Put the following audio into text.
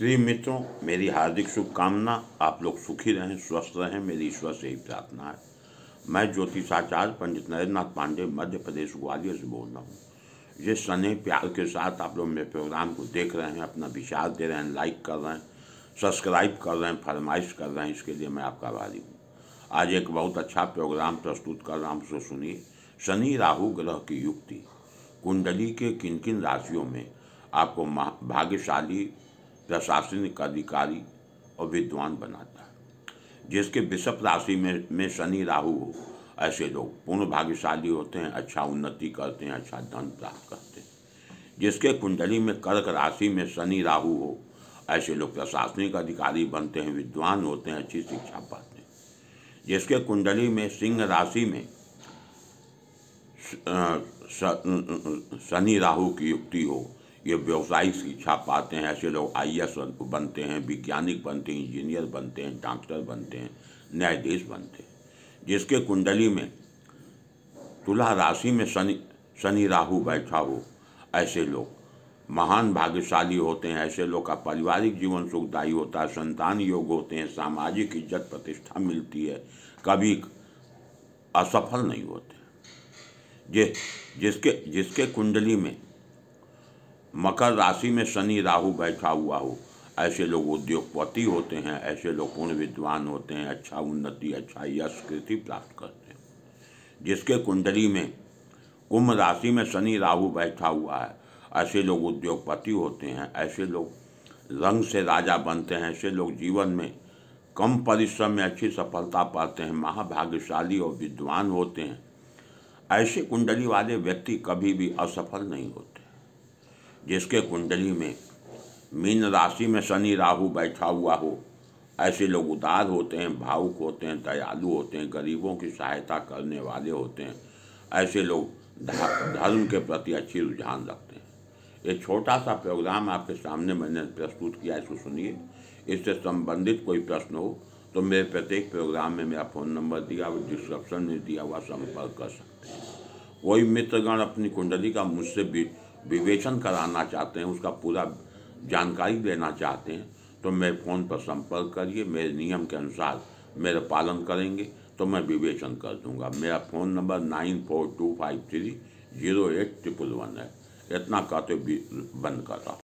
प्रिय मित्रों मेरी हार्दिक शुभकामना आप लोग सुखी रहें स्वस्थ रहें मेरी ईश्वर से ही प्रार्थना है मैं ज्योतिषाचार्य पंडित नाथ पांडे मध्य प्रदेश ग्वालियर से बोल रहा हूँ ये स्नेह प्यार के साथ आप लोग मेरे प्रोग्राम को देख रहे हैं अपना विचार दे रहे हैं लाइक कर रहे हैं सब्सक्राइब कर रहे हैं फरमाइश कर रहे हैं इसके लिए मैं आपका आभारी हूँ आज एक बहुत अच्छा प्रोग्राम प्रस्तुत कर रहा हूँ उसको सुनिए शनि राहु ग्रह की युक्ति कुंडली के किन किन राशियों में आपको भाग्यशाली प्रशासनिक अधिकारी और विद्वान बनाता है जिसके विषप राशि में में शनि राहु हो ऐसे लोग पूर्ण भाग्यशाली होते हैं अच्छा उन्नति करते हैं अच्छा धन प्राप्त करते हैं जिसके कुंडली में कर्क राशि में शनि राहु हो ऐसे लोग प्रशासनिक अधिकारी बनते हैं विद्वान होते हैं अच्छी शिक्षा पाते हैं जिसके कुंडली में सिंह राशि में शनि राहु की युक्ति हो ये व्यवसायिक शिक्षा पाते हैं ऐसे लोग आई बनते हैं वैज्ञानिक बनते हैं इंजीनियर बनते हैं डॉक्टर बनते हैं न्यायाधीश बनते हैं जिसके कुंडली में तुला राशि में शनि शनि राहु बैठा हो ऐसे लोग महान भाग्यशाली होते हैं ऐसे लोग का पारिवारिक जीवन सुखदायी होता है संतान योग होते हैं सामाजिक इज्जत प्रतिष्ठा मिलती है कभी असफल नहीं होते जिस जिसके जिसके कुंडली में मकर राशि में शनि राहु बैठा हुआ हो ऐसे लोग उद्योगपति होते हैं ऐसे लोग पूर्ण विद्वान होते हैं अच्छा उन्नति अच्छा यश कृति प्राप्त करते हैं जिसके कुंडली में कुंभ राशि में शनि राहु बैठा हुआ है ऐसे लोग उद्योगपति होते हैं ऐसे लोग रंग से राजा बनते हैं ऐसे लोग जीवन में कम परिश्रम में अच्छी सफलता पाते हैं महाभाग्यशाली और विद्वान होते हैं ऐसे कुंडली वाले व्यक्ति कभी भी असफल नहीं होते जिसके कुंडली में मीन राशि में शनि राहु बैठा हुआ हो ऐसे लोग उदार होते हैं भावुक होते हैं दयालु होते हैं गरीबों की सहायता करने वाले होते हैं ऐसे लोग धर्म के प्रति अच्छी रुझान रखते हैं ये छोटा सा प्रोग्राम आपके सामने मैंने प्रस्तुत किया इसको सुनिए इससे संबंधित कोई प्रश्न हो तो मेरे प्रत्येक प्रोग्राम में मेरा फ़ोन नंबर दिया हुआ डिस्क्रिप्शन में दिया हुआ संपर्क कर सकते हैं कोई मित्रगण अपनी कुंडली का मुझसे भी विवेचन कराना चाहते हैं उसका पूरा जानकारी देना चाहते हैं तो मेरे फ़ोन पर संपर्क करिए मेरे नियम के अनुसार मेरा पालन करेंगे तो मैं विवेचन कर दूंगा मेरा phone number nine four two five three zero eight triple one है इतना कहते बंद करता